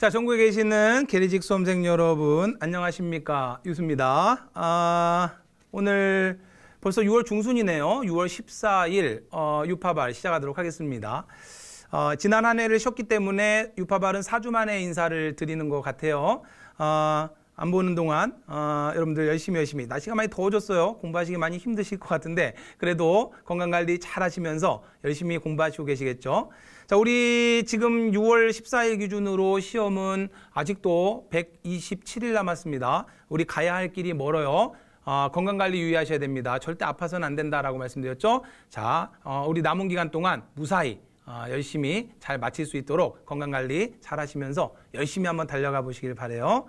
자, 전국에 계시는 게리직 수험생 여러분, 안녕하십니까? 유수입니다. 아, 오늘 벌써 6월 중순이네요. 6월 14일 어, 유파발 시작하도록 하겠습니다. 어, 지난 한 해를 쉬었기 때문에 유파발은 4주 만에 인사를 드리는 것 같아요. 어, 안 보는 동안 어, 여러분들 열심히 열심히 날씨가 많이 더워졌어요. 공부하시기 많이 힘드실 것 같은데 그래도 건강관리 잘 하시면서 열심히 공부하시고 계시겠죠. 자, 우리 지금 6월 14일 기준으로 시험은 아직도 127일 남았습니다. 우리 가야 할 길이 멀어요. 어, 건강관리 유의하셔야 됩니다. 절대 아파서는 안 된다라고 말씀드렸죠. 자, 어, 우리 남은 기간 동안 무사히 어, 열심히 잘 마칠 수 있도록 건강관리 잘 하시면서 열심히 한번 달려가 보시길 바래요.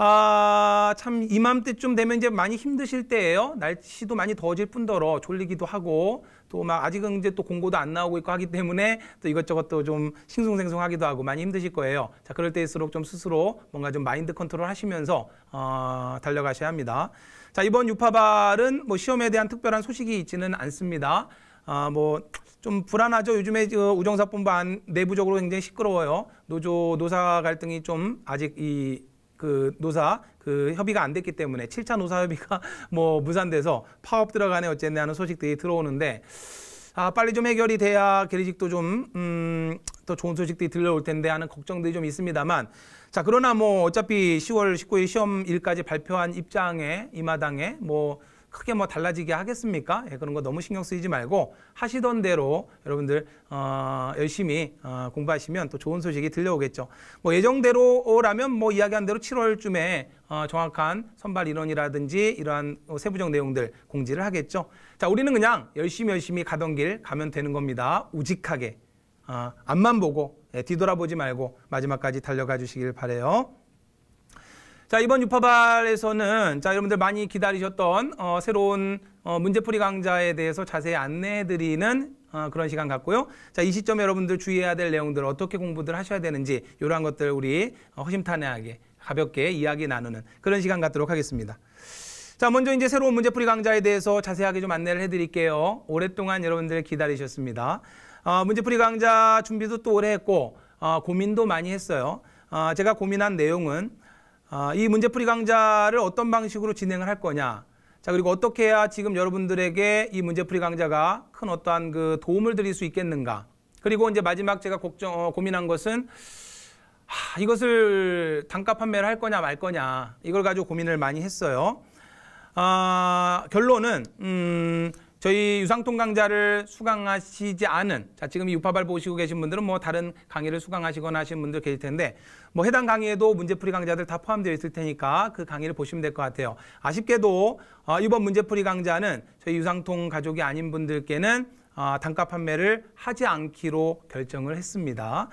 아, 참 이맘때쯤 되면 이제 많이 힘드실 때예요. 날씨도 많이 더워질 뿐더러 졸리기도 하고 또 막 아직은 이제 또 공고도 안 나오고 있고 하기 때문에 또 이것저것 또좀 싱숭생숭하기도 하고 많이 힘드실 거예요. 자, 그럴 때일수록 좀 스스로 뭔가 좀 마인드 컨트롤 하시면서 어, 달려가셔야 합니다. 자, 이번 유파발은 뭐 시험에 대한 특별한 소식이 있지는 않습니다. 아, 뭐, 좀 불안하죠. 요즘에 우정사뿐반 내부적으로 굉장히 시끄러워요. 노조, 노사 갈등이 좀 아직 이그 노사 그 협의가 안 됐기 때문에 7차 노사 협의가 뭐 무산돼서 파업 들어가네 어쨌네 하는 소식들이 들어오는데 아 빨리 좀 해결이 돼야 계리직도 좀음더 좋은 소식들이 들려올 텐데 하는 걱정들이 좀 있습니다만 자 그러나 뭐 어차피 10월 19일 시험일까지 발표한 입장에 이 마당에 뭐 크게 뭐 달라지게 하겠습니까? 예, 그런 거 너무 신경 쓰이지 말고 하시던 대로 여러분들 어, 열심히 어, 공부하시면 또 좋은 소식이 들려오겠죠. 뭐 예정대로라면 뭐 이야기한 대로 7월쯤에 어, 정확한 선발 인원이라든지 이러한 뭐 세부적 내용들 공지를 하겠죠. 자, 우리는 그냥 열심히 열심히 가던 길 가면 되는 겁니다. 우직하게 어, 앞만 보고 예, 뒤돌아보지 말고 마지막까지 달려가 주시길 바래요. 자 이번 유파발에서는 자 여러분들 많이 기다리셨던 어, 새로운 어, 문제풀이 강좌에 대해서 자세히 안내해드리는 어, 그런 시간 같고요. 자 이 시점에 여러분들 주의해야 될 내용들 어떻게 공부들 하셔야 되는지 이러한 것들 우리 어, 허심탄회하게 가볍게 이야기 나누는 그런 시간 갖도록 하겠습니다. 자 먼저 이제 새로운 문제풀이 강좌에 대해서 자세하게 좀 안내를 해드릴게요. 오랫동안 여러분들 기다리셨습니다. 어, 문제풀이 강좌 준비도 또 오래 했고 어, 고민도 많이 했어요. 어, 제가 고민한 내용은 아, 이 문제풀이 강좌를 어떤 방식으로 진행을 할 거냐. 자, 그리고 어떻게 해야 지금 여러분들에게 이 문제풀이 강좌가 큰 어떠한 그 도움을 드릴 수 있겠는가. 그리고 이제 마지막 제가 걱정, 어, 고민한 것은 하, 이것을 단가 판매를 할 거냐 말 거냐. 이걸 가지고 고민을 많이 했어요. 아, 결론은, 음, 저희 유상통 강좌를 수강하시지 않은 자 지금 이 유파발 보시고 계신 분들은 뭐 다른 강의를 수강하시거나 하신 분들 계실 텐데 뭐 해당 강의에도 문제풀이 강좌들 다 포함되어 있을 테니까 그 강의를 보시면 될 것 같아요. 아쉽게도 어, 이번 문제풀이 강좌는 저희 유상통 가족이 아닌 분들께는 어, 단가 판매를 하지 않기로 결정을 했습니다.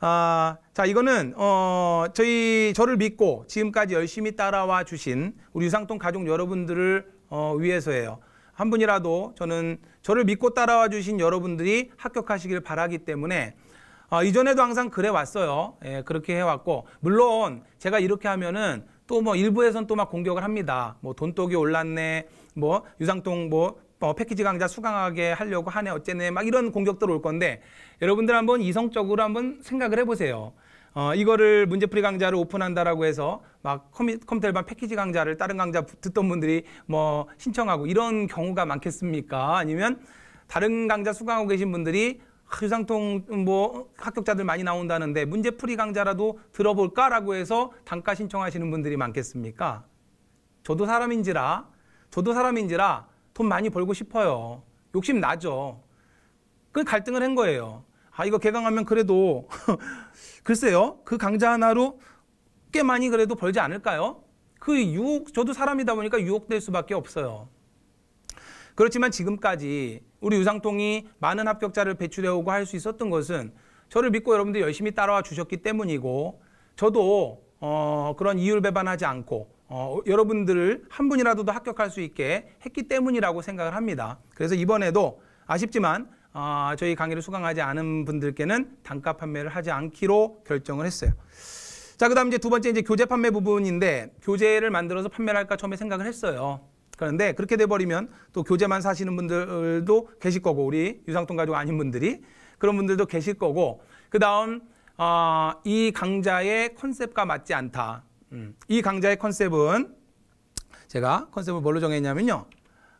아, 자, 이거는, 어, 저희, 저를 믿고 지금까지 열심히 따라와 주신 우리 유상통 가족 여러분들을, 어, 위해서예요. 한 분이라도 저는 저를 믿고 따라와 주신 여러분들이 합격하시길 바라기 때문에 어, 이전에도 항상 그래 왔어요. 예, 그렇게 해왔고 물론 제가 이렇게 하면은 또 뭐 일부에선 또 막 공격을 합니다. 뭐 돈독이 올랐네, 뭐 유상통 뭐 어, 패키지 강좌 수강하게 하려고 하네 어째네 막 이런 공격들 올 건데 여러분들 한번 이성적으로 한번 생각을 해보세요. 어, 이거를 문제풀이 강좌를 오픈한다라고 해서 막 컴퓨터일반 패키지 강좌를 다른 강좌 듣던 분들이 뭐 신청하고 이런 경우가 많겠습니까? 아니면 다른 강좌 수강하고 계신 분들이 유상통 뭐 합격자들 많이 나온다는데 문제풀이 강좌라도 들어볼까라고 해서 단가 신청하시는 분들이 많겠습니까? 저도 사람인지라 저도 사람인지라 돈 많이 벌고 싶어요. 욕심 나죠. 그 갈등을 한 거예요. 아 이거 개강하면 그래도 글쎄요 그 강좌 하나로 꽤 많이 그래도 벌지 않을까요? 그 유혹 저도 사람이다 보니까 유혹될 수밖에 없어요. 그렇지만 지금까지 우리 유상통이 많은 합격자를 배출해오고 할 수 있었던 것은 저를 믿고 여러분들 열심히 따라와 주셨기 때문이고 저도 어, 그런 이율 배반하지 않고 어, 여러분들을 한 분이라도 더 합격할 수 있게 했기 때문이라고 생각을 합니다. 그래서 이번에도 아쉽지만 어, 저희 강의를 수강하지 않은 분들께는 단가 판매를 하지 않기로 결정을 했어요. 자, 그다음 이제 두 번째 이제 교재 판매 부분인데 교재를 만들어서 판매를 할까 처음에 생각을 했어요. 그런데 그렇게 돼버리면 또 교재만 사시는 분들도 계실 거고 우리 유상통 가족 아닌 분들이 그런 분들도 계실 거고 그 다음 어, 이 강좌의 컨셉과 맞지 않다. 음. 이 강좌의 컨셉은 제가 컨셉을 뭘로 정했냐면요.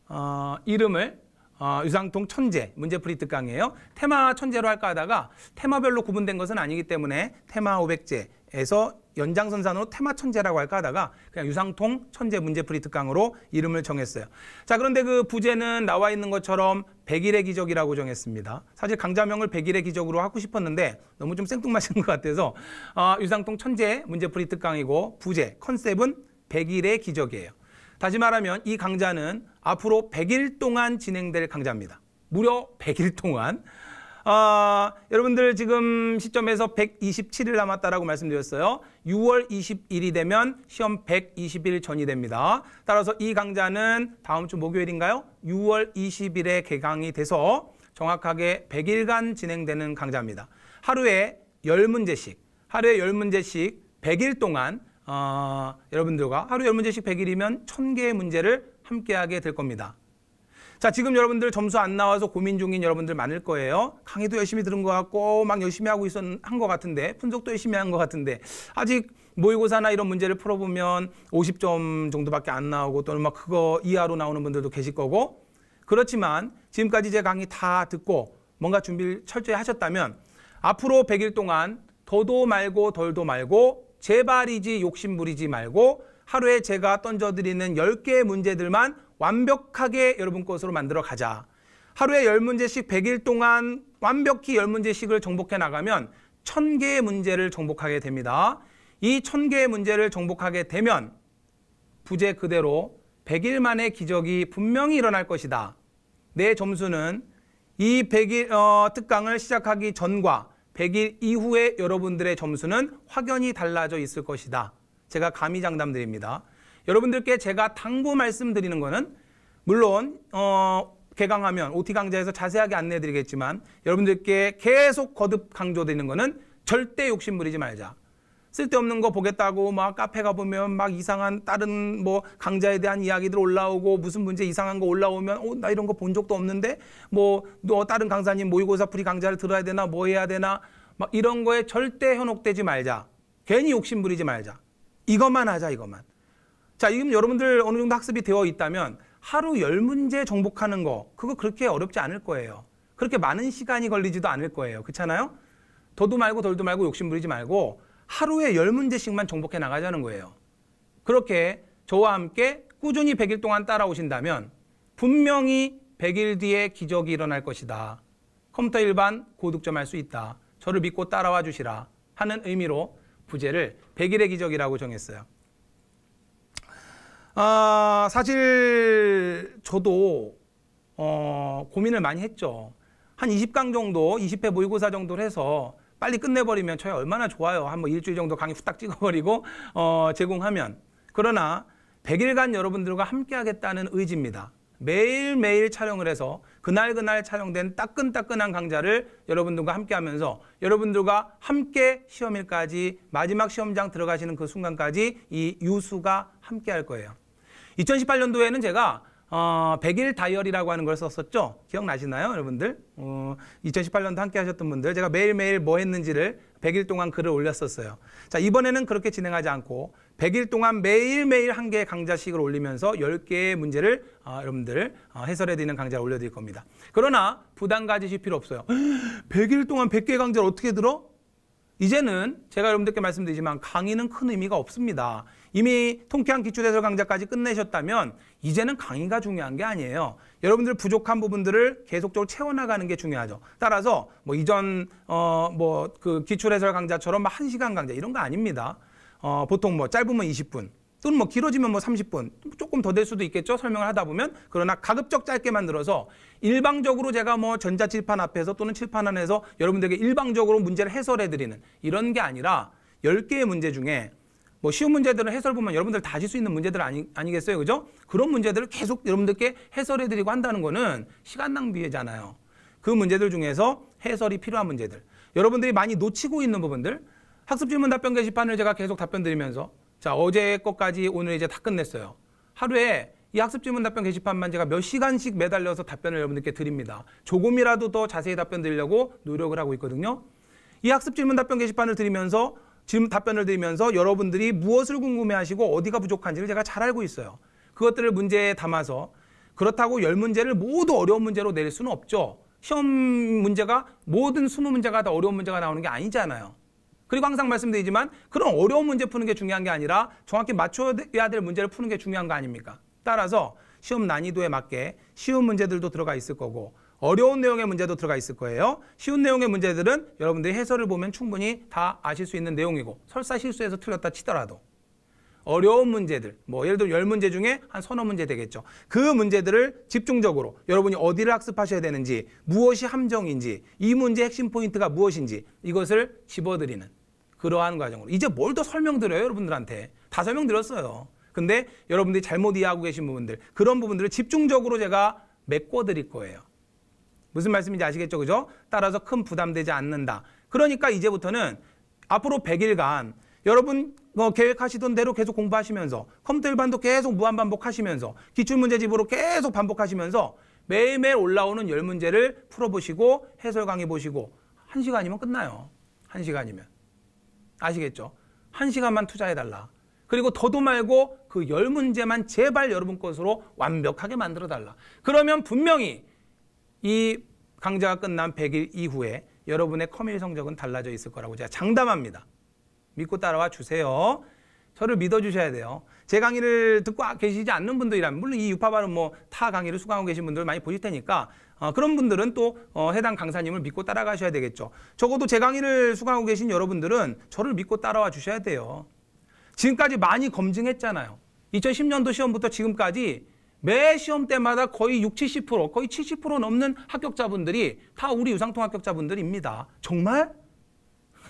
어, 이름을 어, 유상통 천재 문제풀이 특강이에요. 테마 천재로 할까 하다가 테마별로 구분된 것은 아니기 때문에 테마 500제에서 연장선상으로 테마 천재라고 할까 하다가 그냥 유상통 천재 문제풀이 특강으로 이름을 정했어요. 자 그런데 그 부제는 나와 있는 것처럼 백일의 기적이라고 정했습니다. 사실 강좌명을 백일의 기적으로 하고 싶었는데 너무 좀 생뚱맞은 것 같아서 어, 유상통 천재 문제풀이 특강이고 부제 컨셉은 백일의 기적이에요. 다시 말하면 이 강좌는 앞으로 100일 동안 진행될 강좌입니다. 무려 100일 동안. 어, 여러분들 지금 시점에서 127일 남았다라고 말씀드렸어요. 6월 20일이 되면 시험 120일 전이 됩니다. 따라서 이 강좌는 다음 주 목요일인가요? 6월 20일에 개강이 돼서 정확하게 100일간 진행되는 강좌입니다. 하루에 10문제씩, 하루에 10문제씩 100일 동안 어, 여러분들과 하루에 10문제씩 100일이면 1000개의 문제를 함께하게 될 겁니다. 자, 지금 여러분들 점수 안 나와서 고민 중인 여러분들 많을 거예요. 강의도 열심히 들은 것 같고 막 열심히 하고 있었 한 것 같은데 분석도 열심히 한 것 같은데 아직 모의고사나 이런 문제를 풀어보면 50점 정도밖에 안 나오고 또는 막 그거 이하로 나오는 분들도 계실 거고 그렇지만 지금까지 제 강의 다 듣고 뭔가 준비를 철저히 하셨다면 앞으로 100일 동안 더도 말고 덜도 말고 제발이지 욕심 부리지 말고 하루에 제가 던져드리는 10개의 문제들만 완벽하게 여러분 것으로 만들어 가자. 하루에 10문제씩 100일 동안 완벽히 10문제씩을 정복해 나가면 1000개의 문제를 정복하게 됩니다. 이 1000개의 문제를 정복하게 되면 부재 그대로 100일 만에 기적이 분명히 일어날 것이다. 내 점수는 이 100일 어, 특강을 시작하기 전과 100일 이후에 여러분들의 점수는 확연히 달라져 있을 것이다. 제가 감히 장담드립니다. 여러분들께 제가 당부 말씀드리는 것은 물론 어, 개강하면 OT 강좌에서 자세하게 안내해 드리겠지만 여러분들께 계속 거듭 강조되는 것은 절대 욕심 부리지 말자. 쓸데없는 거 보겠다고 막 카페 가보면 막 이상한 다른 뭐강좌에 대한 이야기들 올라오고 무슨 문제 이상한 거 올라오면 어, 나 이런 거 본 적도 없는데 뭐너 다른 강사님 모의고사 풀이 강좌를 들어야 되나 뭐 해야 되나 막 이런 거에 절대 현혹되지 말자. 괜히 욕심 부리지 말자. 이것만 하자, 이것만. 자, 지금 여러분들 어느 정도 학습이 되어 있다면 하루 열문제 정복하는 거, 그거 그렇게 어렵지 않을 거예요. 그렇게 많은 시간이 걸리지도 않을 거예요. 그렇잖아요? 더도 말고 덜도 말고 욕심 부리지 말고 하루에 열문제씩만 정복해 나가자는 거예요. 그렇게 저와 함께 꾸준히 100일 동안 따라오신다면 분명히 100일 뒤에 기적이 일어날 것이다. 컴퓨터 일반 고득점할 수 있다. 저를 믿고 따라와 주시라 하는 의미로 부제를 100일의 기적이라고 정했어요. 아, 사실 저도 어, 고민을 많이 했죠. 한 20강 정도, 20회 모의고사 정도를 해서 빨리 끝내버리면 저희 얼마나 좋아요. 한뭐 일주일 정도 강의 후딱 찍어버리고 어, 제공하면 그러나 100일간 여러분들과 함께하겠다는 의지입니다. 매일매일 촬영을 해서 그날그날 촬영된 따끈따끈한 강좌를 여러분들과 함께 하면서 여러분들과 함께 시험일까지 마지막 시험장 들어가시는 그 순간까지 이 유수가 함께 할 거예요. 2018년도에는 제가 어, 100일 다이어리라고 하는 걸 썼었죠. 기억나시나요, 여러분들? 어, 2018년도 함께 하셨던 분들. 제가 매일매일 뭐 했는지를 100일 동안 글을 올렸었어요. 자, 이번에는 그렇게 진행하지 않고 100일 동안 매일매일 한 개의 강좌식을 올리면서 10개의 문제를 어, 여러분들 어, 해설해 드리는 강좌를 올려 드릴 겁니다. 그러나 부담 가지실 필요 없어요. 100일 동안 100개의 강좌를 어떻게 들어? 이제는 제가 여러분들께 말씀드리지만 강의는 큰 의미가 없습니다. 이미 통쾌한 기초대설 강좌까지 끝내셨다면 이제는 강의가 중요한 게 아니에요. 여러분들 부족한 부분들을 계속적으로 채워나가는 게 중요하죠. 따라서 뭐 이전 어 뭐 그 기초대설 강좌처럼 뭐 한 시간 강좌 이런 거 아닙니다. 어 보통 뭐 짧으면 20분, 또는 뭐 길어지면 뭐 30분 조금 더 될 수도 있겠죠 설명을 하다 보면 그러나 가급적 짧게 만들어서 일방적으로 제가 뭐 전자칠판 앞에서 또는 칠판 안에서 여러분들에게 일방적으로 문제를 해설해 드리는 이런 게 아니라 10개의 문제 중에 뭐 쉬운 문제들은 해설 보면 여러분들 다질수 있는 문제들 아니, 아니겠어요 그죠? 그런 문제들을 계속 여러분들께 해설해 드리고 한다는 거는 시간 낭비잖아요 그 문제들 중에서 해설이 필요한 문제들 여러분들이 많이 놓치고 있는 부분들 학습 질문 답변 게시판을 제가 계속 답변 드리면서 자, 어제 것까지 오늘 이제 다 끝냈어요. 하루에 이 학습 질문 답변 게시판만 제가 몇 시간씩 매달려서 답변을 여러분들께 드립니다. 조금이라도 더 자세히 답변 드리려고 노력을 하고 있거든요. 이 학습 질문 답변 게시판을 드리면서 질문 답변을 드리면서 여러분들이 무엇을 궁금해하시고 어디가 부족한지를 제가 잘 알고 있어요. 그것들을 문제에 담아서 그렇다고 열 문제를 모두 어려운 문제로 내릴 수는 없죠. 시험 문제가 모든 스무 문제가 다 어려운 문제가 나오는 게 아니잖아요. 그리고 항상 말씀드리지만 그런 어려운 문제 푸는 게 중요한 게 아니라 정확히 맞춰야 될 문제를 푸는 게 중요한 거 아닙니까? 따라서 시험 난이도에 맞게 쉬운 문제들도 들어가 있을 거고 어려운 내용의 문제도 들어가 있을 거예요. 쉬운 내용의 문제들은 여러분들이 해설을 보면 충분히 다 아실 수 있는 내용이고 설사 실수해서 틀렸다 치더라도 어려운 문제들, 뭐 예를 들어 열문제 중에 한 서너 문제 되겠죠. 그 문제들을 집중적으로 여러분이 어디를 학습하셔야 되는지, 무엇이 함정인지, 이문제 핵심 포인트가 무엇인지 이것을 집어드리는 그러한 과정으로. 이제 뭘 더 설명드려요, 여러분들한테. 다 설명드렸어요. 근데 여러분들이 잘못 이해하고 계신 부분들, 그런 부분들을 집중적으로 제가 메꿔드릴 거예요. 무슨 말씀인지 아시겠죠? 그죠? 따라서 큰 부담되지 않는다. 그러니까 이제부터는 앞으로 100일간 여러분 뭐 계획하시던 대로 계속 공부하시면서 컴퓨터 일반도 계속 무한 반복하시면서 기출문제집으로 계속 반복하시면서 매일매일 올라오는 열문제를 풀어보시고 해설 강의 보시고 한시간이면 끝나요. 한시간이면 아시겠죠? 한시간만 투자해달라. 그리고 더도 말고 그 열문제만 제발 여러분 것으로 완벽하게 만들어달라. 그러면 분명히 이 강좌가 끝난 100일 이후에 여러분의 커밀 뮤 성적은 달라져 있을 거라고 제가 장담합니다. 믿고 따라와 주세요. 저를 믿어주셔야 돼요. 제 강의를 듣고 아, 계시지 않는 분들이라면 물론 이유파발은뭐 타 강의를 수강하고 계신 분들 많이 보실 테니까 어, 그런 분들은 또 어, 해당 강사님을 믿고 따라가셔야 되겠죠. 적어도 제 강의를 수강하고 계신 여러분들은 저를 믿고 따라와 주셔야 돼요. 지금까지 많이 검증했잖아요. 2010년도 시험부터 지금까지 매 시험 때마다 거의 60, 70% 거의 70% 넘는 합격자분들이 다 우리 유상통 합격자분들입니다. 정말?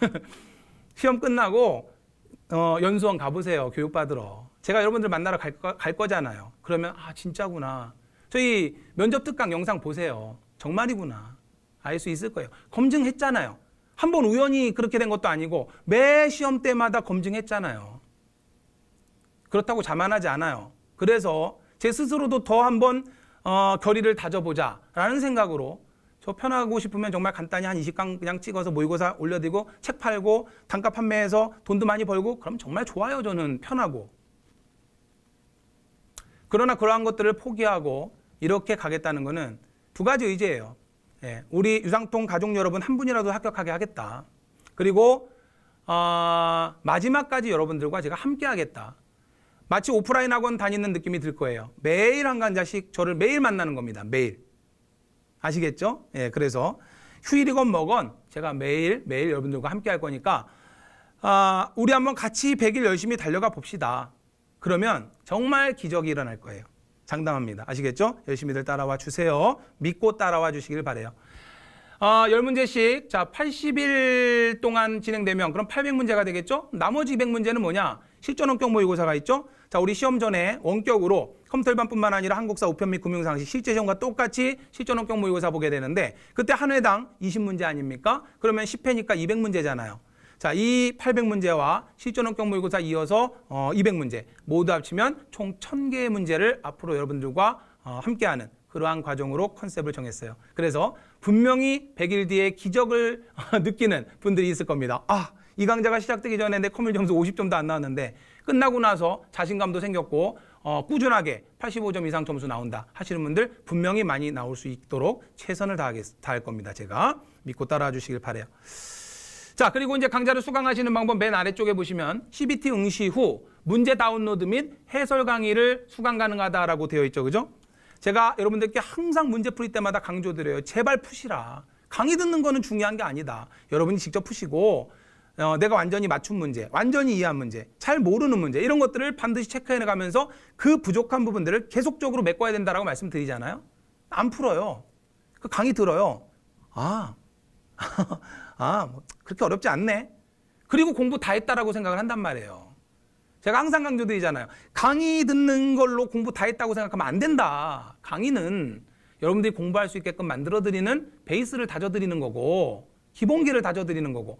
시험 끝나고 어, 연수원 가보세요. 교육받으러. 제가 여러분들 만나러 갈, 거, 갈 거잖아요. 그러면 아 진짜구나. 저희 면접 특강 영상 보세요. 정말이구나. 알 수 있을 거예요. 검증했잖아요. 한번 우연히 그렇게 된 것도 아니고 매 시험 때마다 검증했잖아요. 그렇다고 자만하지 않아요. 그래서 제 스스로도 더 한번 어, 결의를 다져보자라는 생각으로 저 편하고 싶으면 정말 간단히 한 20강 그냥 찍어서 모의고사 올려드리고 책 팔고 단가 판매해서 돈도 많이 벌고 그럼 정말 좋아요 저는 편하고 그러나 그러한 것들을 포기하고 이렇게 가겠다는 것은 두 가지 의지예요 예, 우리 유상통 가족 여러분 한 분이라도 합격하게 하겠다 그리고 어, 마지막까지 여러분들과 제가 함께 하겠다 마치 오프라인 학원 다니는 느낌이 들 거예요 매일 한 간자씩 저를 매일 만나는 겁니다 매일 아시겠죠? 예, 그래서 휴일이건 뭐건 제가 매일 매일 여러분들과 함께 할 거니까 아, 우리 한번 같이 100일 열심히 달려가 봅시다. 그러면 정말 기적이 일어날 거예요. 장담합니다. 아시겠죠? 열심히들 따라와 주세요. 믿고 따라와 주시길 바래요. 아, 10문제씩 자 80일 동안 진행되면 그럼 800문제가 되겠죠? 나머지 200문제는 뭐냐? 실전원격 모의고사가 있죠? 자 우리 시험 전에 원격으로 컴퓨터 일반뿐만 아니라 한국사 우편 및 금융상식 실제시험과 똑같이 실전 업격 모의고사 보게 되는데 그때 한 회당 20문제 아닙니까? 그러면 10회니까 200문제잖아요. 자, 이 800문제와 실전 업격 모의고사 이어서 어, 200문제 모두 합치면 총 1000개의 문제를 앞으로 여러분들과 어, 함께하는 그러한 과정으로 컨셉을 정했어요. 그래서 분명히 100일 뒤에 기적을 어, 느끼는 분들이 있을 겁니다. 아, 이 강좌가 시작되기 전에 내 커뮤니 점수 50점도 안 나왔는데 끝나고 나서 자신감도 생겼고 어, 꾸준하게 85점 이상 점수 나온다 하시는 분들 분명히 많이 나올 수 있도록 최선을 다하겠, 다할 겁니다. 제가 믿고 따라와 주시길 바래요. 자, 그리고 이제 강좌를 수강하시는 방법 맨 아래쪽에 보시면 CBT 응시 후 문제 다운로드 및 해설 강의를 수강 가능하다라고 되어 있죠. 그죠? 제가 여러분들께 항상 문제 풀 때마다 강조드려요. 제발 푸시라. 강의 듣는 거는 중요한 게 아니다. 여러분이 직접 푸시고 어, 내가 완전히 맞춘 문제, 완전히 이해한 문제, 잘 모르는 문제 이런 것들을 반드시 체크해 나가면서 그 부족한 부분들을 계속적으로 메꿔야 된다라고 말씀드리잖아요. 안 풀어요. 그 강의 들어요. 아, 아, 뭐 그렇게 어렵지 않네. 그리고 공부 다 했다라고 생각을 한단 말이에요. 제가 항상 강조드리잖아요. 강의 듣는 걸로 공부 다 했다고 생각하면 안 된다. 강의는 여러분들이 공부할 수 있게끔 만들어드리는 베이스를 다져드리는 거고 기본기를 다져드리는 거고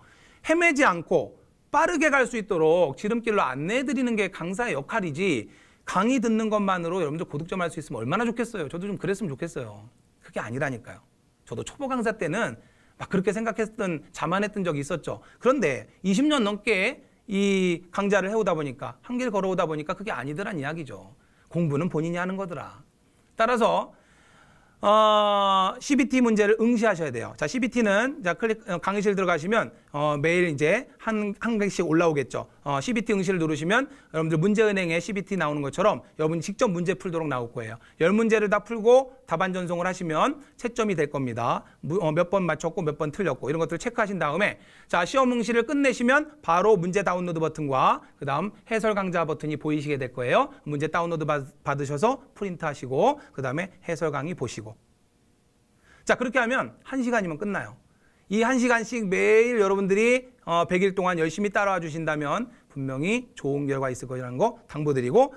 헤매지 않고 빠르게 갈 수 있도록 지름길로 안내해 드리는 게 강사의 역할이지 강의 듣는 것만으로 여러분들 고득점 할수 있으면 얼마나 좋겠어요. 저도 좀 그랬으면 좋겠어요. 그게 아니라니까요. 저도 초보 강사 때는 막 그렇게 생각했던 자만했던 적이 있었죠. 그런데 20년 넘게 이 강좌를 해오다 보니까 한 길 걸어오다 보니까 그게 아니더란 이야기죠. 공부는 본인이 하는 거더라. 따라서 어, CBT 문제를 응시하셔야 돼요. 자, CBT는 자 클릭 어, 강의실 들어가시면 어, 매일 이제 한 한 개씩 올라오겠죠. 어, CBT 응시를 누르시면 여러분들 문제은행에 CBT 나오는 것처럼 여러분 직접 문제 풀도록 나올 거예요. 열 문제를 다 풀고 답안 전송을 하시면 채점이 될 겁니다. 어, 몇번 맞췄고 몇 번 틀렸고 이런 것들을 체크하신 다음에 자 시험 응시를 끝내시면 바로 문제 다운로드 버튼과 그 다음 해설 강좌 버튼이 보이시게 될 거예요. 문제 다운로드 받으셔서 프린트 하시고 그 다음에 해설 강의 보시고 자 그렇게 하면 한시간이면 끝나요. 이 한시간씩 매일 여러분들이 100일 어, 동안 열심히 따라와 주신다면 분명히 좋은 결과 있을 거라는 거 당부드리고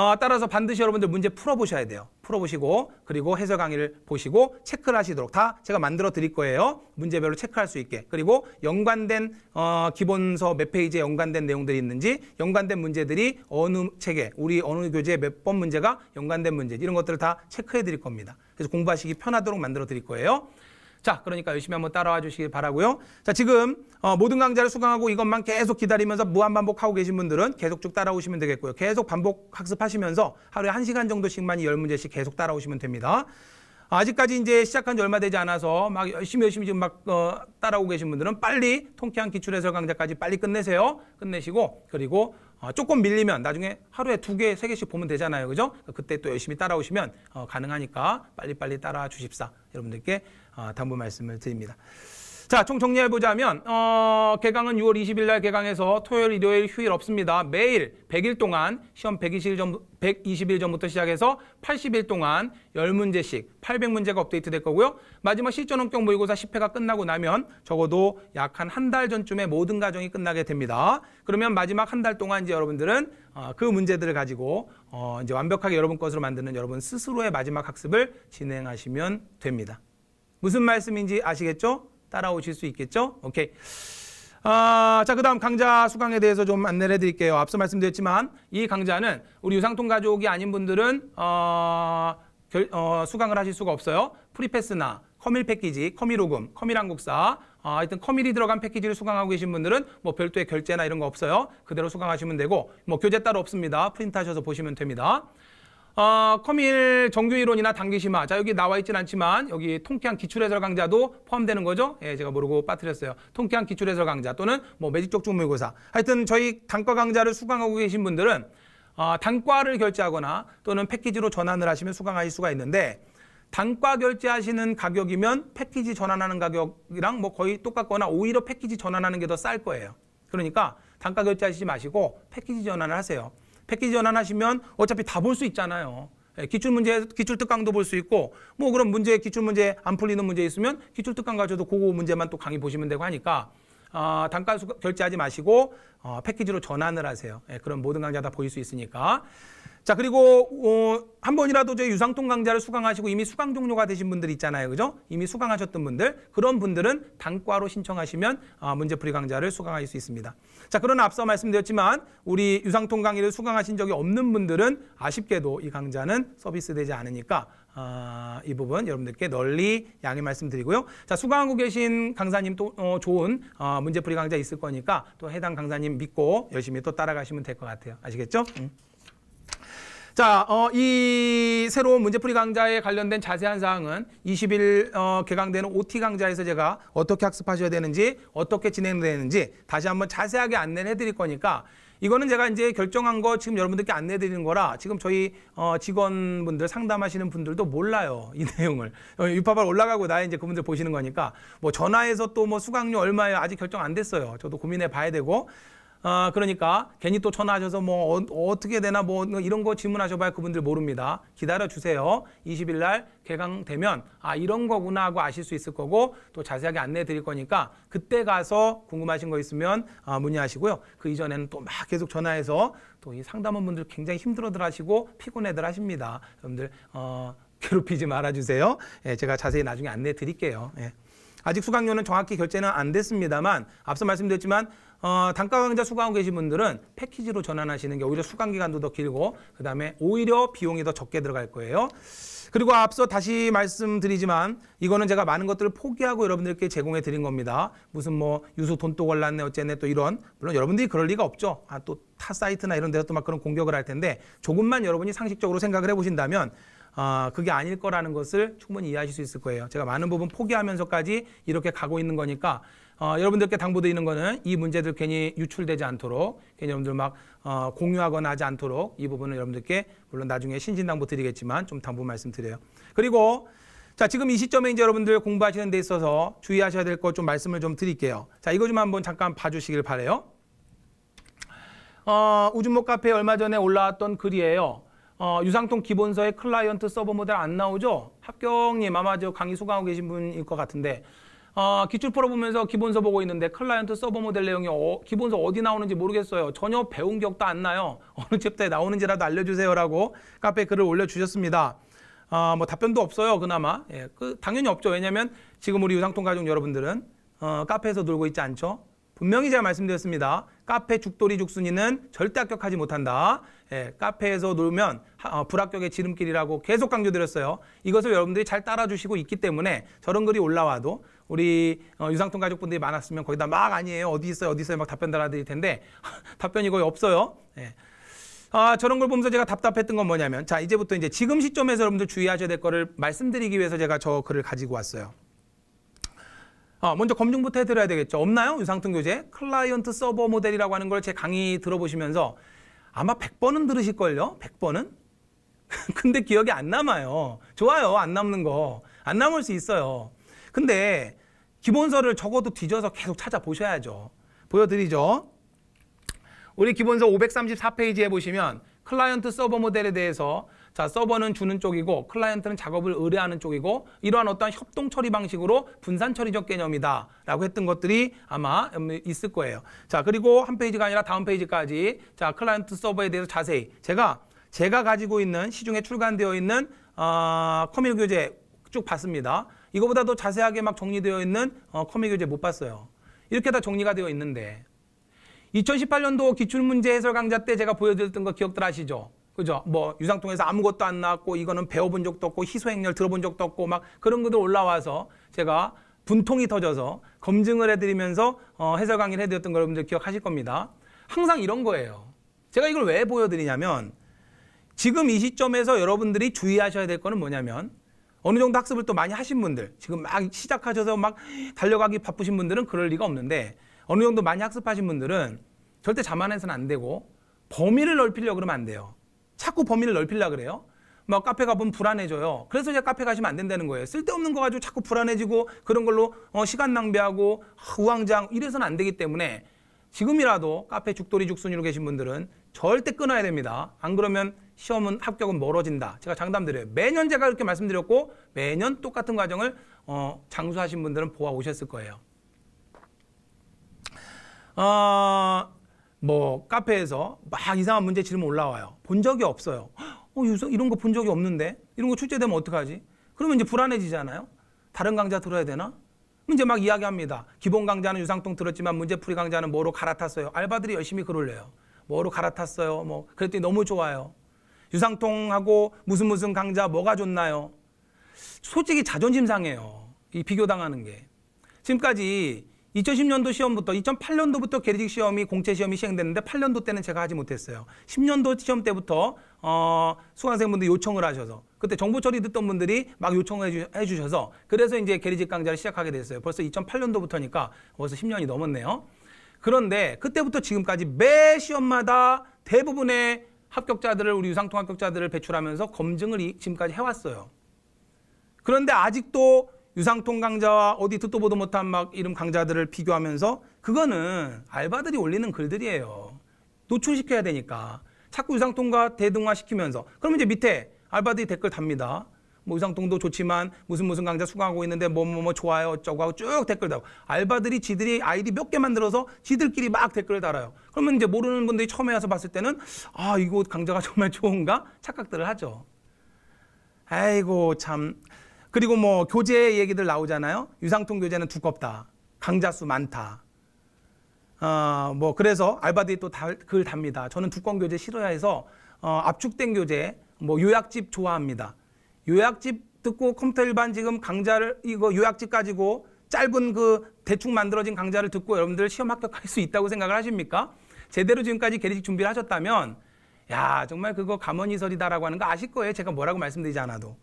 어, 따라서 반드시 여러분들 문제 풀어보셔야 돼요. 풀어보시고 그리고 해설 강의를 보시고 체크를 하시도록 다 제가 만들어 드릴 거예요. 문제별로 체크할 수 있게. 그리고 연관된 어, 기본서 몇 페이지에 연관된 내용들이 있는지 연관된 문제들이 어느 책에 우리 어느 교재에 몇 번 문제가 연관된 문제 이런 것들을 다 체크해 드릴 겁니다. 그래서 공부하시기 편하도록 만들어 드릴 거예요. 자, 그러니까 열심히 한번 따라와 주시길 바라고요. 자, 지금 어, 모든 강좌를 수강하고 이것만 계속 기다리면서 무한 반복하고 계신 분들은 계속 쭉 따라오시면 되겠고요. 계속 반복 학습하시면서 하루에 한시간 정도씩만 열 문제씩 계속 따라오시면 됩니다. 아직까지 이제 시작한 지 얼마 되지 않아서 막 열심히 열심히 지금 막 어, 따라오고 계신 분들은 빨리 통쾌한 기출해설 강좌까지 빨리 끝내세요. 끝내시고 그리고 어, 조금 밀리면 나중에 하루에 두 개, 세 개씩 보면 되잖아요. 그죠? 그때 또 열심히 따라오시면 어, 가능하니까 빨리빨리 따라 주십사. 여러분들께 어, 당부 말씀을 드립니다. 자, 총 정리해보자면, 어, 개강은 6월 20일 날 개강해서 토요일, 일요일 휴일 없습니다. 매일 100일 동안 시험 120일 전, 120일 전부터 시작해서 80일 동안 10문제씩 800문제가 업데이트 될 거고요. 마지막 실전 원격 모의고사 10회가 끝나고 나면 적어도 약 한 한 달 전쯤에 모든 과정이 끝나게 됩니다. 그러면 마지막 한 달 동안 이제 여러분들은 어, 그 문제들을 가지고 어, 이제 완벽하게 여러분 것으로 만드는 여러분 스스로의 마지막 학습을 진행하시면 됩니다. 무슨 말씀인지 아시겠죠? 따라오실 수 있겠죠? 오케이. 아, 자, 그 다음 강좌 수강에 대해서 좀 안내를 해드릴게요. 앞서 말씀드렸지만 이 강좌는 우리 유상통 가족이 아닌 분들은 어, 결, 어, 수강을 하실 수가 없어요. 프리패스나 커밀 패키지, 커밀오금, 커밀한국사 어, 하여튼 커밀이 들어간 패키지를 수강하고 계신 분들은 뭐 별도의 결제나 이런 거 없어요. 그대로 수강하시면 되고 뭐 교재 따로 없습니다. 프린트하셔서 보시면 됩니다. 어, 커밀 정규이론이나 단기심화. 자, 여기 나와 있진 않지만 여기 통쾌한 기출해설 강좌도 포함되는 거죠. 예, 제가 모르고 빠뜨렸어요. 통쾌한 기출해설 강좌 또는 뭐 매직적 중모고사 하여튼 저희 단과 강좌를 수강하고 계신 분들은 어, 단과를 결제하거나 또는 패키지로 전환을 하시면 수강하실 수가 있는데 단과 결제하시는 가격이면 패키지 전환하는 가격이랑 뭐 거의 똑같거나 오히려 패키지 전환하는 게 더 쌀 거예요. 그러니까 단과 결제하시지 마시고 패키지 전환을 하세요. 패키지 전환하시면 어차피 다 볼 수 있잖아요. 예, 기출 문제, 기출 특강도 볼 수 있고, 뭐 그런 문제, 기출 문제 안 풀리는 문제 있으면 기출 특강 가져도 그거 문제만 또 강의 보시면 되고 하니까 어, 단가 결제하지 마시고 어, 패키지로 전환을 하세요. 예, 그럼 모든 강좌 다 보일 수 있으니까. 자 그리고 어, 한 번이라도 저희 유상통 강좌를 수강하시고 이미 수강 종료가 되신 분들 있잖아요, 그죠? 이미 수강하셨던 분들 그런 분들은 단과로 신청하시면 어, 문제풀이 강좌를 수강할 수 있습니다. 자 그러나 앞서 말씀드렸지만 우리 유상통 강의를 수강하신 적이 없는 분들은 아쉽게도 이 강좌는 서비스되지 않으니까 아, 이 부분 여러분들께 널리 양해 말씀드리고요. 자, 수강하고 계신 강사님 또 어, 좋은 어, 문제풀이 강좌 있을 거니까 또 해당 강사님 믿고 열심히 또 따라가시면 될 것 같아요. 아시겠죠? 음. 자, 어, 이 새로운 문제풀이 강좌에 관련된 자세한 사항은 20일 어, 개강되는 OT 강좌에서 제가 어떻게 학습하셔야 되는지, 어떻게 진행되는지 다시 한번 자세하게 안내를 해드릴 거니까 이거는 제가 이제 결정한 거 지금 여러분들께 안내해 드리는 거라 지금 저희 어, 직원분들 상담하시는 분들도 몰라요. 이 내용을. 어, 유파발 올라가고 나야 이제 그분들 보시는 거니까 뭐 전화해서 또 뭐 수강료 얼마예요. 아직 결정 안 됐어요. 저도 고민해 봐야 되고 아, 그러니까 괜히 또 전화하셔서 뭐 어, 떻게 되나 뭐 이런 거 질문하셔봐야 그분들 모릅니다. 기다려주세요. 20일 날 개강되면 아 이런 거구나 하고 아실 수 있을 거고 또 자세하게 안내해 드릴 거니까 그때 가서 궁금하신 거 있으면 아, 문의하시고요. 그 이전에는 또 막 계속 전화해서 또 이 상담원분들 굉장히 힘들어들 하시고 피곤해들 하십니다. 여러분들 어, 괴롭히지 말아주세요. 예, 제가 자세히 나중에 안내해 드릴게요. 예. 아직 수강료는 정확히 결제는 안 됐습니다만 앞서 말씀드렸지만 어, 단가 강좌 수강하고 계신 분들은 패키지로 전환하시는 게 오히려 수강 기간도 더 길고 그다음에 오히려 비용이 더 적게 들어갈 거예요. 그리고 앞서 다시 말씀드리지만 이거는 제가 많은 것들을 포기하고 여러분들께 제공해 드린 겁니다. 무슨 뭐 유수 돈 또 걸랐네 어쨌네 또 이런 물론 여러분들이 그럴 리가 없죠. 아또 타 사이트나 이런 데서 또 막 그런 공격을 할 텐데 조금만 여러분이 상식적으로 생각을 해보신다면 아, 그게 아닐 거라는 것을 충분히 이해하실 수 있을 거예요. 제가 많은 부분 포기하면서까지 이렇게 가고 있는 거니까 어, 여러분들께 당부되어 있는 거는 이 문제들 괜히 유출되지 않도록 괜히 여러분들 막 어, 공유하거나 하지 않도록 이 부분은 여러분들께 물론 나중에 신신당부 드리겠지만 좀 당부 말씀드려요. 그리고 자, 지금 이 시점에 이제 여러분들 공부하시는 데 있어서 주의하셔야 될 것 좀 말씀을 좀 드릴게요. 자, 이거 좀 한번 잠깐 봐주시길 바래요. 어, 우주목 카페에 얼마 전에 올라왔던 글이에요. 어, 유상통 기본서에 클라이언트 서버 모델 안 나오죠? 합격님 아마 저 강의 수강하고 계신 분일 것 같은데 어, 기출 풀어보면서 기본서 보고 있는데 클라이언트 서버 모델 내용이 어, 기본서 어디 나오는지 모르겠어요. 전혀 배운 격도안 나요. 어느 챕터에 나오는지라도 알려주세요라고 카페 글을 올려주셨습니다. 어, 뭐 답변도 없어요. 그나마 예, 그 당연히 없죠. 왜냐하면 지금 우리 유상통 가족 여러분들은 어, 카페에서 놀고 있지 않죠. 분명히 제가 말씀드렸습니다. 카페 죽돌이 죽순이는 절대 합격하지 못한다. 예, 카페에서 놀면 어, 불합격의 지름길이라고 계속 강조드렸어요. 이것을 여러분들이 잘 따라주시고 있기 때문에 저런 글이 올라와도 우리 어, 유상통 가족분들이 많았으면 거기다 막 아니에요. 어디 있어요? 어디 있어요? 막 답변 달아드릴 텐데 답변이 거의 없어요. 예. 아, 저런 걸 보면서 제가 답답했던 건 뭐냐면 자 이제부터 이제 지금 시점에서 여러분들 주의하셔야 될 거를 말씀드리기 위해서 제가 저 글을 가지고 왔어요. 어, 먼저 검증부터 해드려야 되겠죠. 없나요? 유상통 교재? 클라이언트 서버 모델이라고 하는 걸 제 강의 들어보시면서 아마 100번은 들으실걸요? 100번은? 근데 기억이 안 남아요. 좋아요. 안 남는 거. 안 남을 수 있어요. 근데 기본서를 적어도 뒤져서 계속 찾아보셔야죠. 보여드리죠. 우리 기본서 534페이지에 보시면 클라이언트 서버 모델에 대해서 자, 서버는 주는 쪽이고 클라이언트는 작업을 의뢰하는 쪽이고 이러한 어떤 협동 처리 방식으로 분산 처리적 개념이다 라고 했던 것들이 아마 있을 거예요. 자, 그리고 한 페이지가 아니라 다음 페이지까지 자, 클라이언트 서버에 대해서 자세히 제가 제가 가지고 있는 시중에 출간되어 있는 어, 커뮤 교재 쭉 봤습니다. 이거보다 도 자세하게 막 정리되어 있는 어, 커뮤 교재 못 봤어요. 이렇게 다 정리가 되어 있는데 2018년도 기출문제 해설 강좌 때 제가 보여드렸던 거 기억들 하시죠? 그죠? 뭐 유상통에서 아무것도 안 나왔고 이거는 배워본 적도 없고 희소행렬 들어본 적도 없고 막 그런 것도 올라와서 제가 분통이 터져서 검증을 해드리면서 어, 해설 강의를 해드렸던 걸 여러분들 기억하실 겁니다. 항상 이런 거예요. 제가 이걸 왜 보여드리냐면 지금 이 시점에서 여러분들이 주의하셔야 될 거는 뭐냐면 어느 정도 학습을 또 많이 하신 분들 지금 막 시작하셔서 막 달려가기 바쁘신 분들은 그럴 리가 없는데 어느 정도 많이 학습하신 분들은 절대 자만해서는 안 되고 범위를 넓히려고 그러면 안 돼요. 자꾸 범위를 넓히려 그래요. 막 카페 가보면 불안해져요. 그래서 이제 카페 가시면 안 된다는 거예요. 쓸데없는 거 가지고 자꾸 불안해지고 그런 걸로 어, 시간 낭비하고 우왕좌왕 이래서는 안 되기 때문에 지금이라도 카페 죽돌이 죽순이로 계신 분들은 절대 끊어야 됩니다. 안 그러면 시험은 합격은 멀어진다. 제가 장담드려요. 매년 제가 그렇게 말씀드렸고 매년 똑같은 과정을 어, 장수하신 분들은 보아 오셨을 거예요. 어, 뭐 카페에서 막 이상한 문제 질문 올라와요. 본 적이 없어요. 어, 유서 이런 거 본 적이 없는데 이런 거 출제되면 어떡하지? 그러면 이제 불안해지잖아요. 다른 강좌 들어야 되나? 이제 막 이야기합니다. 기본 강좌는 유상통 들었지만 문제풀이 강좌는 뭐로 갈아탔어요. 알바들이 열심히 글 올려요. 뭐로 갈아탔어요. 뭐 그랬더니 너무 좋아요. 유상통하고 무슨 무슨 강좌 뭐가 좋나요? 솔직히 자존심 상해요. 이 비교당하는 게. 지금까지 2010년도 시험부터 2008년도부터 계리직 시험이 공채 시험이 시행됐는데 8년도 때는 제가 하지 못했어요. 10년도 시험 때부터 어, 수강생분들이 요청을 하셔서 그때 정보 처리 듣던 분들이 막 요청을 해주, 셔서 그래서 이제 계리직 강좌를 시작하게 됐어요. 벌써 2008년도부터니까 벌써 10년이 넘었네요. 그런데 그때부터 지금까지 매 시험마다 대부분의 합격자들을 우리 유상통 합격자들을 배출하면서 검증을 지금까지 해왔어요. 그런데 아직도 유상통 강자와 어디 듣도 보도 못한 막 이런 강자들을 비교하면서 그거는 알바들이 올리는 글들이에요. 노출시켜야 되니까. 자꾸 유상통과 대등화시키면서 그러면 이제 밑에 알바들이 댓글 답니다. 뭐 유상통도 좋지만 무슨 무슨 강좌 수강하고 있는데 뭐 뭐뭐 뭐 뭐 좋아요 어쩌고 하고 쭉 댓글 달고 알바들이 지들이 아이디 몇 개 만들어서 지들끼리 막 댓글을 달아요. 그러면 이제 모르는 분들이 처음에 와서 봤을 때는 아 이거 강좌가 정말 좋은가 착각들을 하죠. 아이고 참 그리고 뭐 교재 얘기들 나오잖아요. 유상통 교재는 두껍다. 강자 수 많다. 어, 뭐 그래서 알바들이 또글 답니다. 저는 두꺼운 교재 싫어야 해서 어, 압축된 교재, 뭐 요약집 좋아합니다. 요약집 듣고 컴퓨터 일반 지금 강좌를 이거 요약집 가지고 짧은 그 대충 만들어진 강좌를 듣고 여러분들 시험 합격할 수 있다고 생각을 하십니까? 제대로 지금까지 계리직 준비를 하셨다면 야 정말 그거 감언이설이다라고 하는 거 아실 거예요. 제가 뭐라고 말씀드리지 않아도.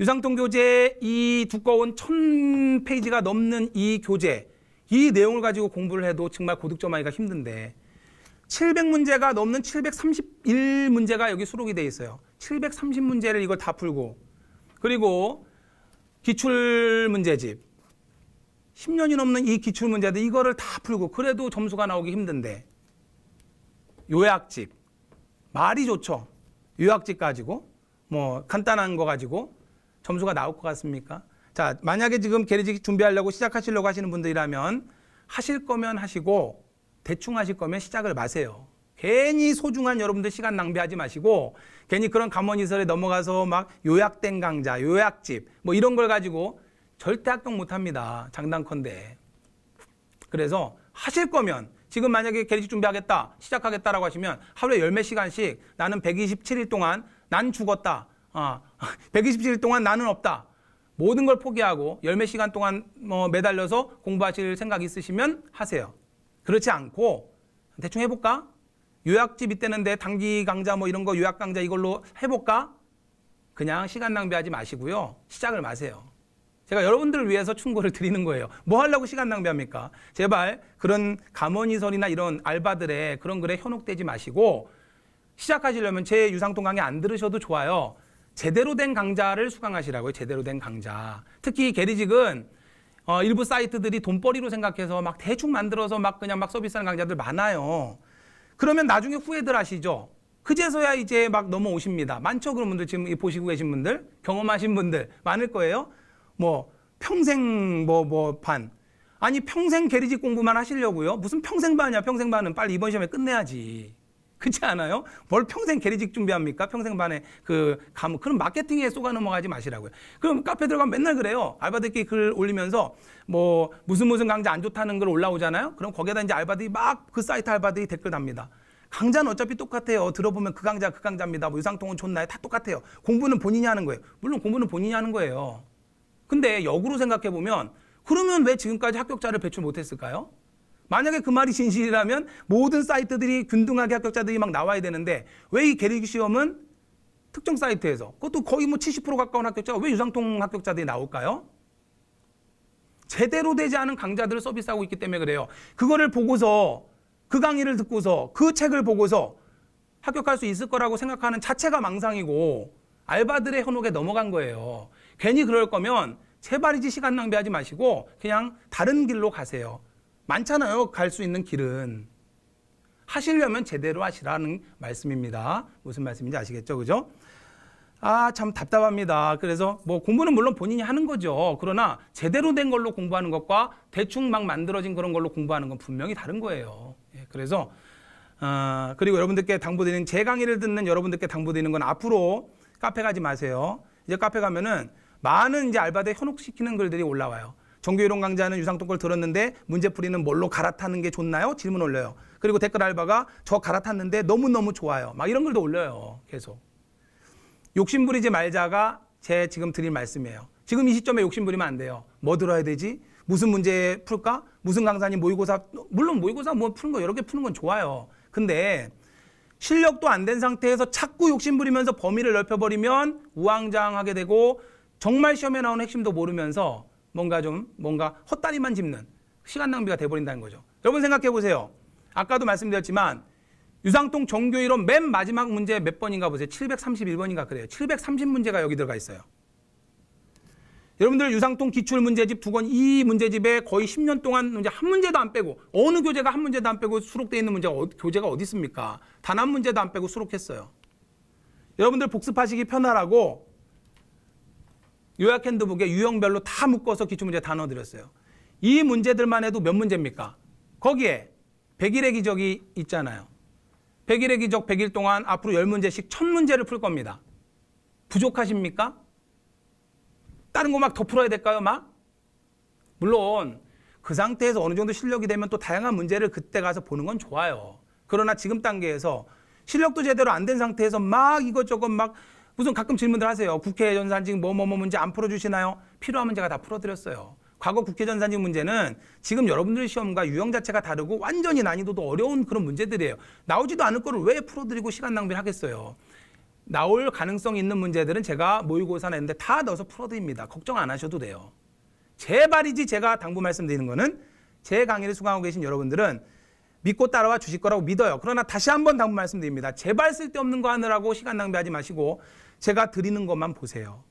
유상통 교재 이 두꺼운 천 페이지가 넘는 이 교재 이 내용을 가지고 공부를 해도 정말 고득점하기가 힘든데 700문제가 넘는 731문제가 여기 수록이 돼 있어요. 730문제를 이걸 다 풀고 그리고 기출문제집 10년이 넘는 이 기출문제도 이거를 다 풀고 그래도 점수가 나오기 힘든데 요약집 말이 좋죠. 요약집 가지고 뭐 간단한 거 가지고 점수가 나올 것 같습니까? 자, 만약에 지금 게리직 준비하려고 시작하시려고 하시는 분들이라면 하실 거면 하시고 대충 하실 거면 시작을 마세요. 괜히 소중한 여러분들 시간 낭비하지 마시고 괜히 그런 감원이설에 넘어가서 막 요약된 강좌, 요약집 뭐 이런 걸 가지고 절대 합격 못합니다. 장단컨대. 그래서 하실 거면 지금 만약에 계리식 준비하겠다, 시작하겠다라고 하시면 하루에 열 몇 시간씩 나는 127일 동안 난 죽었다, 아, 어. 127일 동안 나는 없다. 모든 걸 포기하고 열몇 시간 동안 뭐 매달려서 공부하실 생각 있으시면 하세요. 그렇지 않고 대충 해볼까? 요약집 있다는데 단기 강좌 뭐 이런 거 요약 강좌 이걸로 해볼까? 그냥 시간 낭비하지 마시고요. 시작을 마세요. 제가 여러분들을 위해서 충고를 드리는 거예요. 뭐 하려고 시간 낭비합니까? 제발 그런 감언이설이나 이런 알바들의 그런 글에 현혹되지 마시고 시작하시려면 제 유상통 강의 안 들으셔도 좋아요. 제대로 된 강좌를 수강하시라고요. 제대로 된 강좌. 특히 게리직은 어, 일부 사이트들이 돈벌이로 생각해서 막 대충 만들어서 막 그냥 막 서비스하는 강좌들 많아요. 그러면 나중에 후회들 하시죠. 그제서야 이제 막 넘어오십니다. 많죠? 그런 분들 지금 보시고 계신 분들, 경험하신 분들 많을 거예요. 뭐 평생 뭐뭐 뭐 반. 아니 평생 게리직 공부만 하시려고요? 무슨 평생 반이야? 평생 반은 빨리 이번 시험에 끝내야지. 그렇지 않아요? 뭘 평생 계리직 준비합니까? 평생 반에 그 감, 그런 마케팅에 쏘가 넘어가지 마시라고요. 그럼 카페 들어가면 맨날 그래요. 알바들끼리 글 올리면서 뭐 무슨 무슨 강좌 안 좋다는 걸 올라오잖아요. 그럼 거기에다 이제 알바들이 막 그 사이트 알바들이 댓글 답니다. 강좌는 어차피 똑같아요. 들어보면 그강좌그강좌입니다뭐 유상통은 좋나요? 다 똑같아요. 공부는 본인이 하는 거예요. 물론 공부는 본인이 하는 거예요. 근데 역으로 생각해 보면 그러면 왜 지금까지 합격자를 배출 못했을까요? 만약에 그 말이 진실이라면 모든 사이트들이 균등하게 합격자들이 막 나와야 되는데 왜 이 계리기 시험은 특정 사이트에서 그것도 거의 뭐 70% 가까운 합격자가 왜 유상통 합격자들이 나올까요? 제대로 되지 않은 강자들을 서비스하고 있기 때문에 그래요. 그거를 보고서 그 강의를 듣고서 그 책을 보고서 합격할 수 있을 거라고 생각하는 자체가 망상이고 알바들의 현혹에 넘어간 거예요. 괜히 그럴 거면 제발이지 시간 낭비하지 마시고 그냥 다른 길로 가세요. 많잖아요. 갈 수 있는 길은. 하시려면 제대로 하시라는 말씀입니다. 무슨 말씀인지 아시겠죠? 그죠? 아, 참 답답합니다. 그래서 뭐 공부는 물론 본인이 하는 거죠. 그러나 제대로 된 걸로 공부하는 것과 대충 막 만들어진 그런 걸로 공부하는 건 분명히 다른 거예요. 예, 그래서, 아, 그리고 여러분들께 당부드리는, 제 강의를 듣는 여러분들께 당부드리는 건 앞으로 카페 가지 마세요. 이제 카페 가면은 많은 이제 알바들 현혹시키는 글들이 올라와요. 정규이론 강좌는 유상통 걸 들었는데 문제풀이는 뭘로 갈아타는 게 좋나요? 질문 올려요. 그리고 댓글 알바가 저 갈아탔는데 너무너무 좋아요. 막 이런 걸도 올려요. 계속. 욕심부리지 말자가 제 지금 드릴 말씀이에요. 지금 이 시점에 욕심부리면 안 돼요. 뭐 들어야 되지? 무슨 문제 풀까? 무슨 강사님 모의고사 물론 모의고사 뭐 푸는 거 여러 개 푸는 건 좋아요. 근데 실력도 안 된 상태에서 자꾸 욕심부리면서 범위를 넓혀버리면 우왕좌왕하게 되고 정말 시험에 나오는 핵심도 모르면서 뭔가 좀 뭔가 헛다리만 짚는 시간 낭비가 돼버린다는 거죠. 여러분 생각해 보세요. 아까도 말씀드렸지만 유상통 종교 이론 맨 마지막 문제 몇 번인가 보세요. 731번인가 그래요. 730문제가 여기 들어가 있어요. 여러분들 유상통 기출 문제집 두 권 이 문제집에 거의 10년 동안 문제한 문제도 안 빼고 어느 교재가 한 문제도 안 빼고 수록되어 있는 문제가 어, 교재가 어디 있습니까? 단 한 문제도 안 빼고 수록했어요. 여러분들 복습하시기 편하라고 요약 핸드북에 유형별로 다 묶어서 기출문제 다 넣어드렸어요. 이 문제들만 해도 몇 문제입니까? 거기에 100일의 기적이 있잖아요. 100일의 기적 100일 동안 앞으로 10문제씩 1000문제를 풀 겁니다. 부족하십니까? 다른 거 막 더 풀어야 될까요? 막? 물론 그 상태에서 어느 정도 실력이 되면 또 다양한 문제를 그때 가서 보는 건 좋아요. 그러나 지금 단계에서 실력도 제대로 안 된 상태에서 막 이것저것 막 무슨 가끔 질문들 하세요. 국회 전산직 뭐뭐뭐 뭐, 뭐 문제 안 풀어주시나요? 필요한문 제가 다 풀어드렸어요. 과거 국회 전산직 문제는 지금 여러분들의 시험과 유형 자체가 다르고 완전히 난이도도 어려운 그런 문제들이에요. 나오지도 않을 거를 왜 풀어드리고 시간 낭비를 하겠어요. 나올 가능성 있는 문제들은 제가 모의고사 냈는데 다 넣어서 풀어드립니다. 걱정 안 하셔도 돼요. 제발이지 제가 당부 말씀드리는 거는 제 강의를 수강하고 계신 여러분들은 믿고 따라와 주실 거라고 믿어요. 그러나 다시 한 번 당부 말씀드립니다. 제발 쓸데없는 거 하느라고 시간 낭비하지 마시고 제가 드리는 것만 보세요.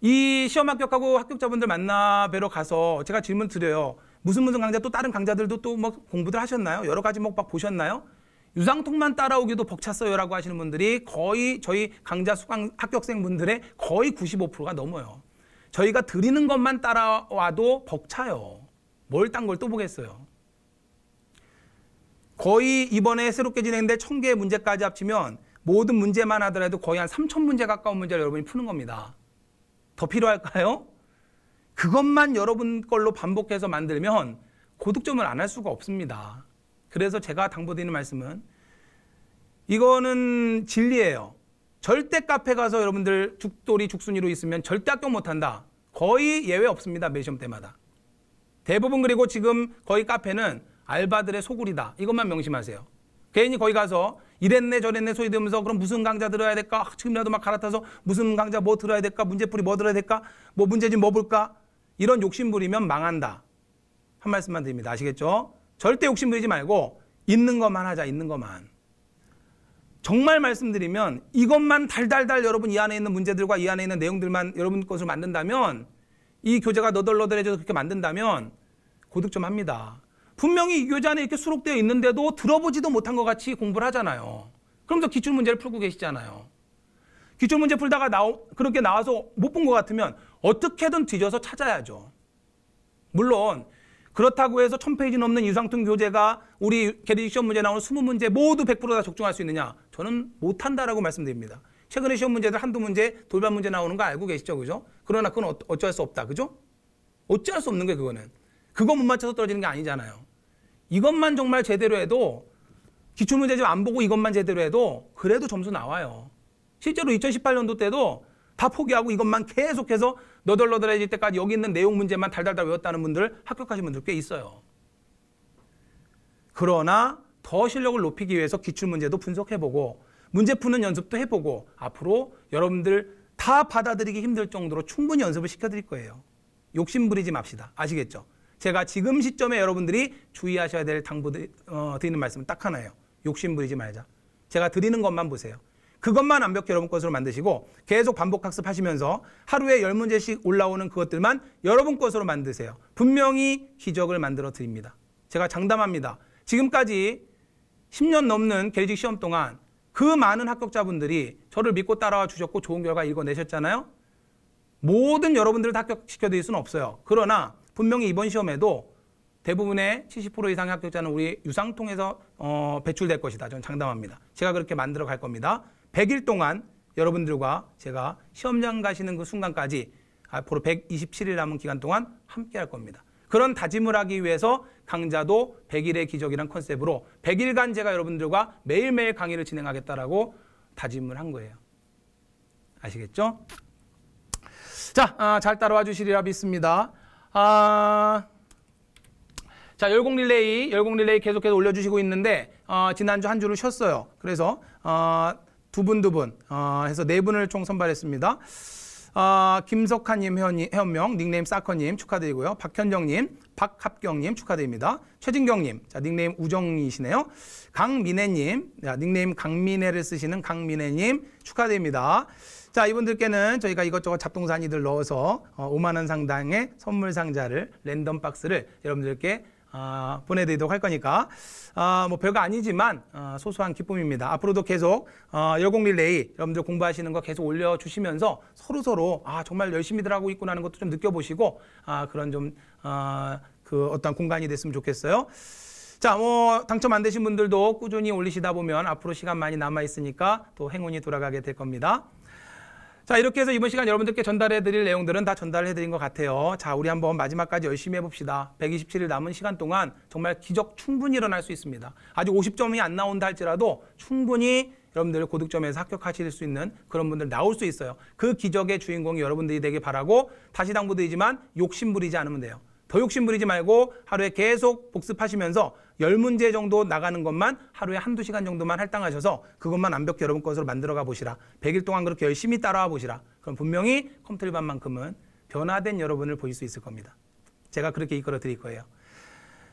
이 시험 합격하고 합격자분들 만나 뵈러 가서 제가 질문 드려요. 무슨 무슨 강좌 또 다른 강좌들도 또뭐 공부들 하셨나요? 여러 가지 목박 뭐 보셨나요? 유상통만 따라오기도 벅찼어요라고 하시는 분들이 거의 저희 강좌 수강 합격생분들의 거의 95%가 넘어요. 저희가 드리는 것만 따라와도 벅차요. 뭘 딴 걸 또 보겠어요. 거의 이번에 새롭게 진행된 천 개의 문제까지 합치면 모든 문제만 하더라도 거의 한 3천 문제 가까운 문제를 여러분이 푸는 겁니다. 더 필요할까요? 그것만 여러분 걸로 반복해서 만들면 고득점을 안 할 수가 없습니다. 그래서 제가 당부드리는 말씀은 이거는 진리예요. 절대 카페 가서 여러분들 죽돌이 죽순이로 있으면 절대 합격 못한다. 거의 예외 없습니다. 매시험 때마다. 대부분 그리고 지금 거의 카페는 알바들의 소굴이다. 이것만 명심하세요. 괜히 거기 가서 이랬네 저랬네 소리 들으면서 그럼 무슨 강좌 들어야 될까? 아, 지금이라도 막 갈아타서 무슨 강좌 뭐 들어야 될까? 문제풀이 뭐 들어야 될까? 뭐 문제집 뭐 볼까? 이런 욕심 부리면 망한다. 한 말씀만 드립니다. 아시겠죠? 절대 욕심 부리지 말고 있는 것만 하자. 있는 것만. 정말 말씀드리면 이것만 달달달 여러분 이 안에 있는 문제들과 이 안에 있는 내용들만 여러분 것을 만든다면 이 교재가 너덜너덜해져서 그렇게 만든다면 고득점 합니다. 분명히 이 교재 안에 이렇게 수록되어 있는데도 들어보지도 못한 것 같이 공부를 하잖아요. 그러면서 기출 문제를 풀고 계시잖아요. 기출 문제 풀다가 나오, 그렇게 나와서 못 본 것 같으면 어떻게든 뒤져서 찾아야죠. 물론 그렇다고 해서 천페이지 넘는 유상통 교재가 우리 캐리지 시험 문제 나오는 2 0 문제 모두 100%다 적중할 수 있느냐? 저는 못한다라고 말씀드립니다. 최근에 시험 문제들 한두 문제 돌발 문제 나오는 거 알고 계시죠? 그죠? 그러나 그건 어 어쩔 수 없다. 그죠? 어찌할 수 없는 게 그거는. 그거 못 맞춰서 떨어지는 게 아니잖아요. 이것만 정말 제대로 해도 기출문제집 안 보고 이것만 제대로 해도 그래도 점수 나와요. 실제로 2018년도 때도 다 포기하고 이것만 계속해서 너덜너덜해질 때까지 여기 있는 내용 문제만 달달달 외웠다는 분들 합격하신 분들 꽤 있어요. 그러나 더 실력을 높이기 위해서 기출문제도 분석해보고 문제 푸는 연습도 해보고 앞으로 여러분들 다 받아들이기 힘들 정도로 충분히 연습을 시켜드릴 거예요. 욕심 부리지 맙시다. 아시겠죠? 제가 지금 시점에 여러분들이 주의하셔야 될 당부 드리, 어, 드리는 말씀은 딱 하나예요. 욕심 부리지 말자. 제가 드리는 것만 보세요. 그것만 완벽히 여러분 것으로 만드시고 계속 반복 학습하시면서 하루에 열문제씩 올라오는 그것들만 여러분 것으로 만드세요. 분명히 기적을 만들어 드립니다. 제가 장담합니다. 지금까지 10년 넘는 계직 시험 동안 그 많은 합격자분들이 저를 믿고 따라와 주셨고 좋은 결과 읽어내셨잖아요. 모든 여러분들을 합격시켜 드릴 수는 없어요. 그러나 분명히 이번 시험에도 대부분의 70% 이상의 합격자는 우리 유상 통에서 어, 배출될 것이다. 저는 장담합니다. 제가 그렇게 만들어 갈 겁니다. 100일 동안 여러분들과 제가 시험장 가시는 그 순간까지 앞으로 아, 127일 남은 기간 동안 함께 할 겁니다. 그런 다짐을 하기 위해서 강자도 100일의 기적이란 컨셉으로 100일간 제가 여러분들과 매일매일 강의를 진행하겠다라고 다짐을 한 거예요. 아시겠죠? 자, 아, 잘 따라와 주시리라 믿습니다. 아... 자, 열공 릴레이, 열공 릴레이 계속해서 올려주시고 있는데, 어, 지난주 한 주를 쉬었어요. 그래서, 어, 두 분, 두 분, 어, 해서 네 분을 총 선발했습니다. 아, 어, 김석환님 회원님, 회원명, 닉네임 사커님 축하드리고요. 박현정님, 박합경님 축하드립니다. 최진경님, 자, 닉네임 우정이시네요. 강민혜님, 자, 닉네임 강민혜를 쓰시는 강민혜님 축하드립니다. 자, 이분들께는 저희가 이것저것 잡동사니들 넣어서 어, 5만원 상당의 선물 상자를, 랜덤 박스를 여러분들께 아, 보내드리도록 할 거니까 아, 뭐 별거 아니지만 아, 소소한 기쁨입니다. 앞으로도 계속 어, 아, 열공 릴레이 여러분들 공부하시는 거 계속 올려주시면서 서로 서로 아 정말 열심히들 하고 있구나 하는 것도 좀 느껴보시고 아, 그런 좀그 아, 그 어떤 공간이 됐으면 좋겠어요. 자, 뭐 당첨 안 되신 분들도 꾸준히 올리시다 보면 앞으로 시간 많이 남아 있으니까 또 행운이 돌아가게 될 겁니다. 자, 이렇게 해서 이번 시간 여러분들께 전달해 드릴 내용들은 다 전달해 드린 것 같아요. 자, 우리 한번 마지막까지 열심히 해봅시다. 127일 남은 시간 동안 정말 기적 충분히 일어날 수 있습니다. 아직 50점이 안 나온다 할지라도 충분히 여러분들 고득점에서 합격하실 수 있는 그런 분들 나올 수 있어요. 그 기적의 주인공이 여러분들이 되길 바라고 다시 당부드리지만 욕심부리지 않으면 돼요. 더 욕심부리지 말고 하루에 계속 복습하시면서 열문제 정도 나가는 것만 하루에 한두 시간 정도만 할당하셔서 그것만 완벽히 여러분 것으로 만들어 가 보시라. 100일 동안 그렇게 열심히 따라와 보시라. 그럼 분명히 컴퓨터반만큼은 변화된 여러분을 보일 수 있을 겁니다. 제가 그렇게 이끌어 드릴 거예요.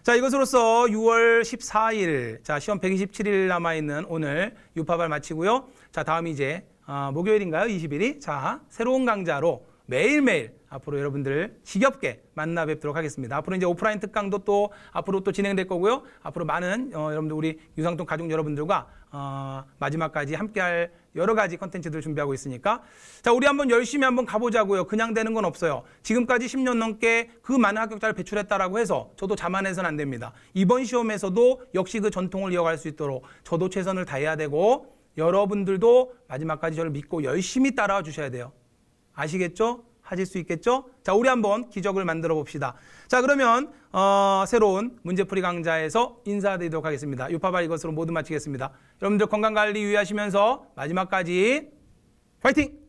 자, 이것으로써 6월 14일, 자, 시험 127일 남아있는 오늘 유파발 마치고요. 자, 다음 이제, 어, 목요일인가요? 20일이? 자, 새로운 강좌로 매일매일 앞으로 여러분들을 지겹게 만나 뵙도록 하겠습니다. 앞으로 이제 오프라인 특강도 또 앞으로 또 진행될 거고요. 앞으로 많은 어, 여러분들 우리 유상통 가족 여러분들과 어, 마지막까지 함께할 여러 가지 컨텐츠들 을 준비하고 있으니까 자 우리 한번 열심히 한번 가보자고요. 그냥 되는 건 없어요. 지금까지 10년 넘게 그 많은 합격자를 배출했다라고 해서 저도 자만해서는 안 됩니다. 이번 시험에서도 역시 그 전통을 이어갈 수 있도록 저도 최선을 다해야 되고 여러분들도 마지막까지 저를 믿고 열심히 따라와 주셔야 돼요. 아시겠죠? 하실 수 있겠죠? 자, 우리 한번 기적을 만들어 봅시다. 자, 그러면 어, 새로운 문제풀이 강좌에서 인사드리도록 하겠습니다. 유파발 이것으로 모두 마치겠습니다. 여러분들 건강관리 유의하시면서 마지막까지 화이팅!